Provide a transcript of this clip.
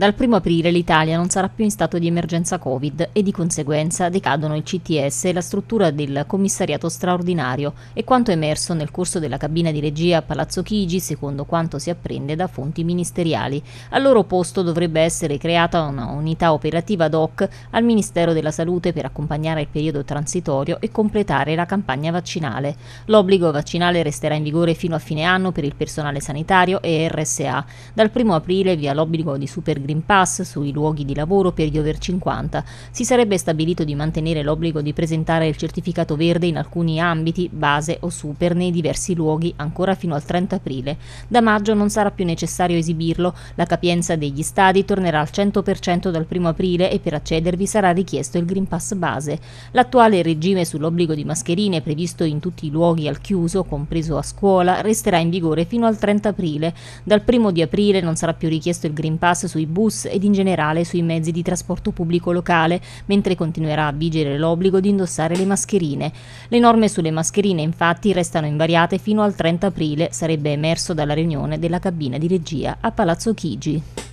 Dal 1 aprile l'Italia non sarà più in stato di emergenza Covid e di conseguenza decadono il CTS e la struttura del commissariato straordinario e quanto emerso nel corso della cabina di regia a Palazzo Chigi secondo quanto si apprende da fonti ministeriali. Al loro posto dovrebbe essere creata una unità operativa ad hoc al Ministero della Salute per accompagnare il periodo transitorio e completare la campagna vaccinale. L'obbligo vaccinale resterà in vigore fino a fine anno per il personale sanitario e RSA. Dal 1 aprile via l'obbligo di supergrado Green Pass sui luoghi di lavoro per gli over 50, si sarebbe stabilito di mantenere l'obbligo di presentare il certificato verde in alcuni ambiti, base o super nei diversi luoghi ancora fino al 30 aprile. Da maggio non sarà più necessario esibirlo, la capienza degli stadi tornerà al 100% dal 1 aprile e per accedervi sarà richiesto il Green Pass base. L'attuale regime sull'obbligo di mascherine previsto in tutti i luoghi al chiuso, compreso a scuola, resterà in vigore fino al 30 aprile. Dal 1 di aprile non sarà più richiesto il Green Pass sui bus autobus ed in generale sui mezzi di trasporto pubblico locale, mentre continuerà a vigere l'obbligo di indossare le mascherine. Le norme sulle mascherine infatti restano invariate fino al 30 aprile, sarebbe emerso dalla riunione della cabina di regia a Palazzo Chigi.